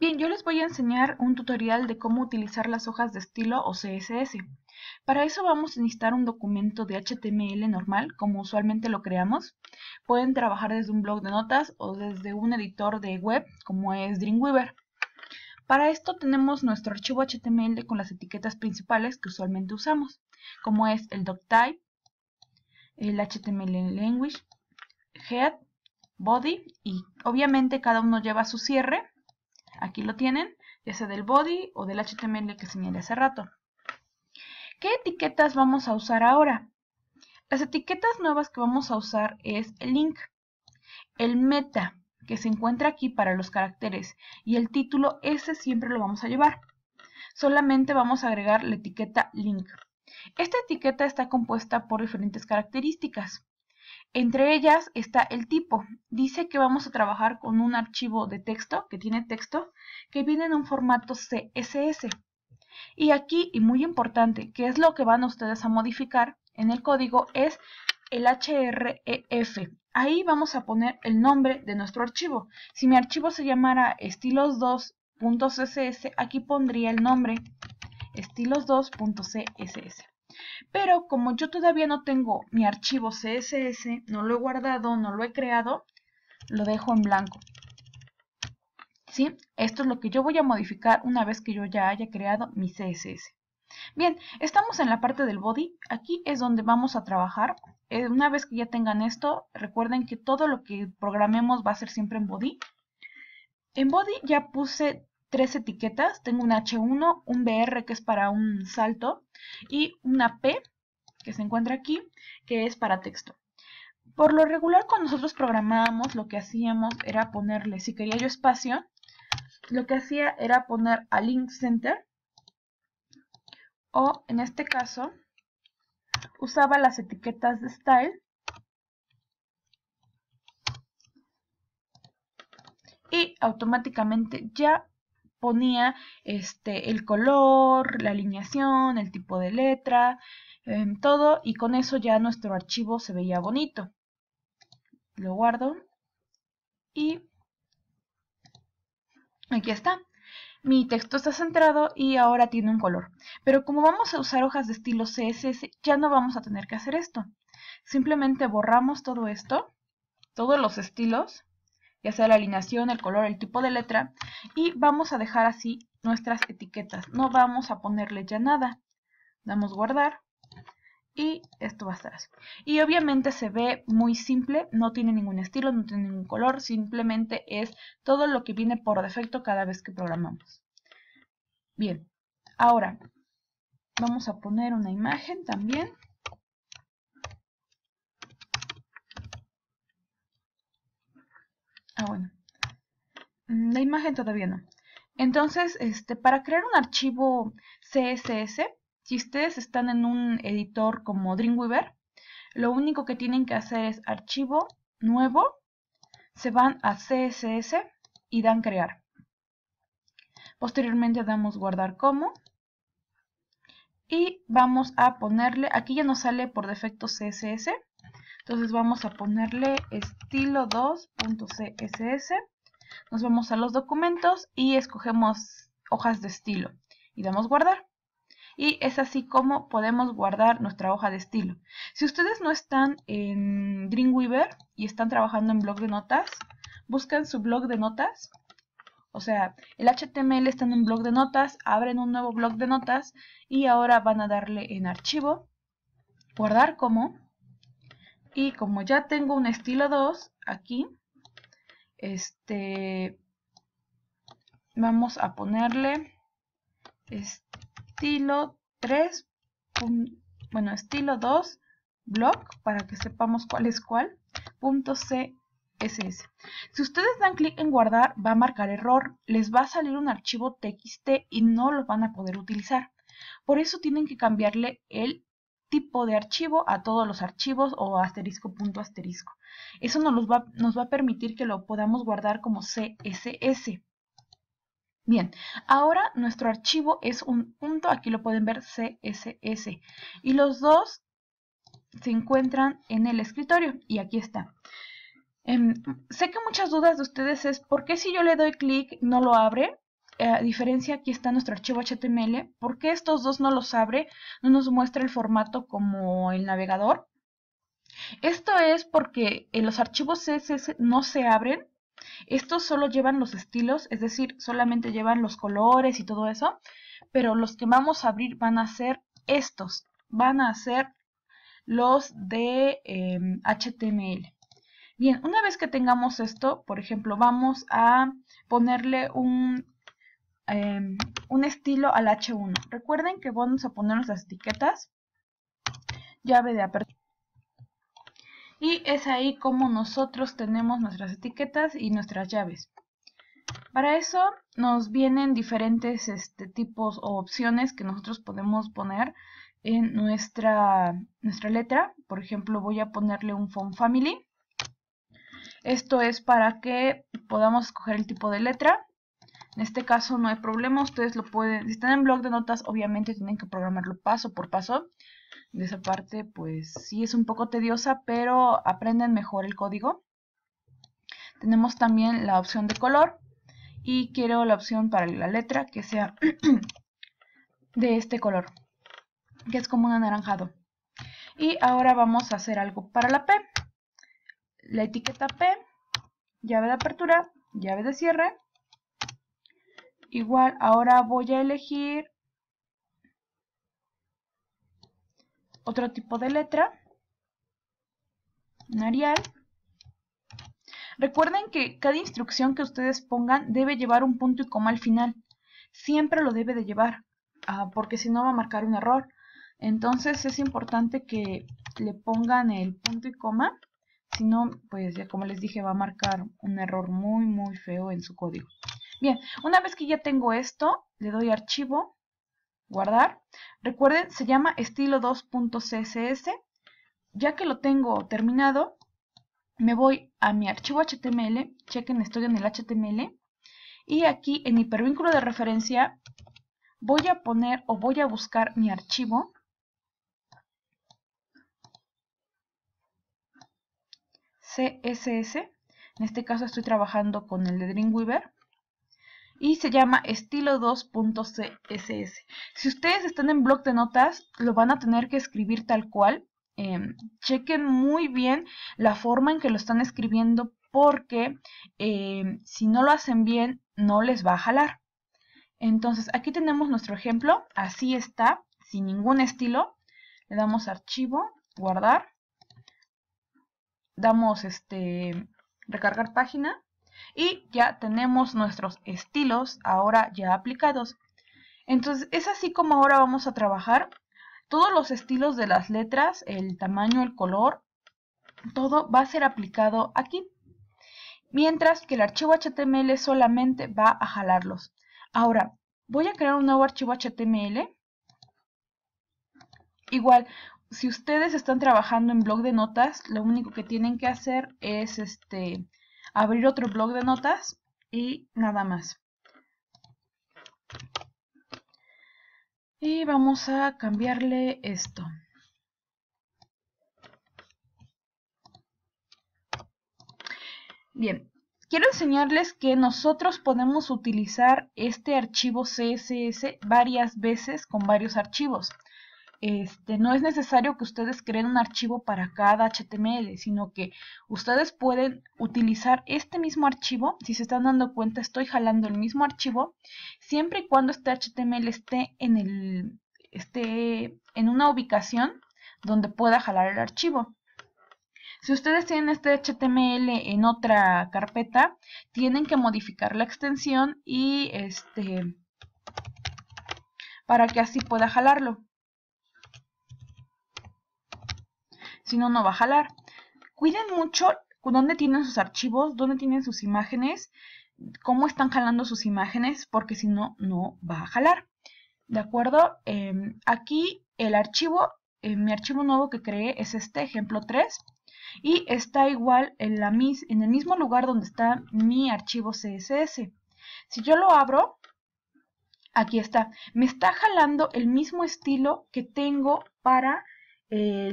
Bien, yo les voy a enseñar un tutorial de cómo utilizar las hojas de estilo o CSS. Para eso vamos a necesitar un documento de HTML normal, como usualmente lo creamos. Pueden trabajar desde un blog de notas o desde un editor de web, como es Dreamweaver. Para esto tenemos nuestro archivo HTML con las etiquetas principales que usualmente usamos, como es el doctype, el HTML language, head, body y obviamente cada uno lleva su cierre Aquí lo tienen, ya sea del body o del HTML que señalé hace rato. ¿Qué etiquetas vamos a usar ahora? Las etiquetas nuevas que vamos a usar es el link, el meta, que se encuentra aquí para los caracteres, y el título, ese siempre lo vamos a llevar. Solamente vamos a agregar la etiqueta link. Esta etiqueta está compuesta por diferentes características. Entre ellas está el tipo. Dice que vamos a trabajar con un archivo de texto, que tiene texto, que viene en un formato CSS. Y aquí, y muy importante, que es lo que van ustedes a modificar en el código, es el href. Ahí vamos a poner el nombre de nuestro archivo. Si mi archivo se llamara estilos2.css, aquí pondría el nombre estilos2.css. Pero como yo todavía no tengo mi archivo CSS, no lo he guardado, no lo he creado, lo dejo en blanco. ¿Sí? Esto es lo que yo voy a modificar una vez que yo ya haya creado mi CSS. Bien, estamos en la parte del body. Aquí es donde vamos a trabajar. Eh, una vez que ya tengan esto, recuerden que todo lo que programemos va a ser siempre en body. En body ya puse tres etiquetas. Tengo un H1, un BR que es para un salto y una P que se encuentra aquí, que es para texto. Por lo regular, cuando nosotros programábamos, lo que hacíamos era ponerle, si quería yo espacio, lo que hacía era poner a link center, o en este caso, usaba las etiquetas de style, y automáticamente ya ponía este, el color, la alineación, el tipo de letra, em, todo y con eso ya nuestro archivo se veía bonito. Lo guardo y aquí está. Mi texto está centrado y ahora tiene un color. Pero como vamos a usar hojas de estilo CSS, ya no vamos a tener que hacer esto. Simplemente borramos todo esto, todos los estilos, ya sea la alineación, el color, el tipo de letra, y vamos a dejar así nuestras etiquetas, no vamos a ponerle ya nada. Damos guardar y esto va a estar así. Y obviamente se ve muy simple, no tiene ningún estilo, no tiene ningún color, simplemente es todo lo que viene por defecto cada vez que programamos. Bien, ahora vamos a poner una imagen también. Ah, bueno. Mm, la imagen todavía no. Entonces, este, para crear un archivo CSS, si ustedes están en un editor como Dreamweaver, lo único que tienen que hacer es archivo, nuevo, se van a CSS y dan crear. Posteriormente damos guardar como. Y vamos a ponerle, aquí ya nos sale por defecto CSS, entonces vamos a ponerle estilo 2.css. Nos vamos a los documentos y escogemos hojas de estilo y damos guardar. Y es así como podemos guardar nuestra hoja de estilo. Si ustedes no están en Dreamweaver y están trabajando en blog de notas, buscan su blog de notas. O sea, el HTML está en un blog de notas, abren un nuevo blog de notas y ahora van a darle en archivo, guardar como, y como ya tengo un estilo 2 aquí, este, vamos a ponerle estilo 3, bueno, estilo 2, block, para que sepamos cuál es cuál, CSS. Si ustedes dan clic en guardar, va a marcar error, les va a salir un archivo txt y no lo van a poder utilizar. Por eso tienen que cambiarle el tipo de archivo a todos los archivos o asterisco punto asterisco. Eso nos va, nos va a permitir que lo podamos guardar como CSS. Bien, ahora nuestro archivo es un punto, aquí lo pueden ver CSS. Y los dos se encuentran en el escritorio y aquí está. Em, sé que muchas dudas de ustedes es por qué si yo le doy clic no lo abre. Eh, a diferencia aquí está nuestro archivo HTML, ¿por qué estos dos no los abre? No nos muestra el formato como el navegador. Esto es porque en los archivos CSS no se abren, estos solo llevan los estilos, es decir, solamente llevan los colores y todo eso, pero los que vamos a abrir van a ser estos, van a ser los de em, HTML. Bien, una vez que tengamos esto, por ejemplo, vamos a ponerle un Em, un estilo al H1. Recuerden que vamos a poner las etiquetas, llave de apertura. Y es ahí como nosotros tenemos nuestras etiquetas y nuestras llaves. Para eso nos vienen diferentes este, tipos o opciones que nosotros podemos poner en nuestra, nuestra letra. Por ejemplo, voy a ponerle un font family. Esto es para que podamos escoger el tipo de letra en este caso no hay problema, ustedes lo pueden, si están en blog de notas, obviamente tienen que programarlo paso por paso. De esa parte, pues sí es un poco tediosa, pero aprenden mejor el código. Tenemos también la opción de color y quiero la opción para la letra que sea de este color, que es como un anaranjado. Y ahora vamos a hacer algo para la P. La etiqueta P, llave de apertura, llave de cierre, Igual, ahora voy a elegir otro tipo de letra. Un Arial. Recuerden que cada instrucción que ustedes pongan debe llevar un punto y coma al final. Siempre lo debe de llevar, ah, porque si no va a marcar un error. Entonces es importante que le pongan el punto y coma. Si no, pues ya como les dije, va a marcar un error muy, muy feo en su código. Bien, una vez que ya tengo esto, le doy archivo, guardar. Recuerden, se llama estilo 2.css. Ya que lo tengo terminado, me voy a mi archivo HTML, chequen, estoy en el HTML, y aquí en hipervínculo de referencia voy a poner o voy a buscar mi archivo. CSS, en este caso estoy trabajando con el de Dreamweaver y se llama estilo 2.css. Si ustedes están en bloc de notas, lo van a tener que escribir tal cual. Em, chequen muy bien la forma en que lo están escribiendo porque em, si no lo hacen bien, no les va a jalar. Entonces, aquí tenemos nuestro ejemplo. Así está, sin ningún estilo. Le damos archivo, guardar. Damos este recargar página y ya tenemos nuestros estilos ahora ya aplicados. Entonces es así como ahora vamos a trabajar todos los estilos de las letras, el tamaño, el color, todo va a ser aplicado aquí. Mientras que el archivo HTML solamente va a jalarlos. Ahora, voy a crear un nuevo archivo HTML. Igual, si ustedes están trabajando en blog de notas, lo único que tienen que hacer es este abrir otro blog de notas y nada más. Y vamos a cambiarle esto. Bien, quiero enseñarles que nosotros podemos utilizar este archivo CSS varias veces con varios archivos. Este, no es necesario que ustedes creen un archivo para cada HTML, sino que ustedes pueden utilizar este mismo archivo, si se están dando cuenta estoy jalando el mismo archivo, siempre y cuando este HTML esté en, el, esté en una ubicación donde pueda jalar el archivo. Si ustedes tienen este HTML en otra carpeta, tienen que modificar la extensión y este para que así pueda jalarlo. si no, no va a jalar. Cuiden mucho dónde tienen sus archivos, dónde tienen sus imágenes, cómo están jalando sus imágenes, porque si no, no va a jalar. ¿De acuerdo? Em, aquí el archivo, eh, mi archivo nuevo que creé es este, ejemplo 3. Y está igual en, la mis, en el mismo lugar donde está mi archivo CSS. Si yo lo abro, aquí está. Me está jalando el mismo estilo que tengo para eh,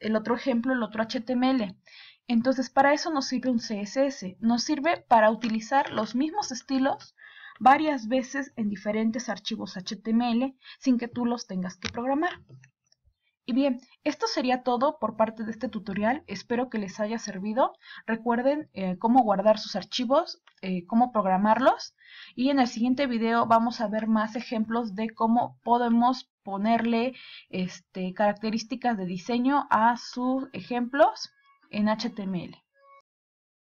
el otro ejemplo, el otro HTML. Entonces, para eso nos sirve un CSS. Nos sirve para utilizar los mismos estilos varias veces en diferentes archivos HTML sin que tú los tengas que programar. Y bien, esto sería todo por parte de este tutorial, espero que les haya servido. Recuerden eh, cómo guardar sus archivos, eh, cómo programarlos y en el siguiente video vamos a ver más ejemplos de cómo podemos ponerle este, características de diseño a sus ejemplos en HTML.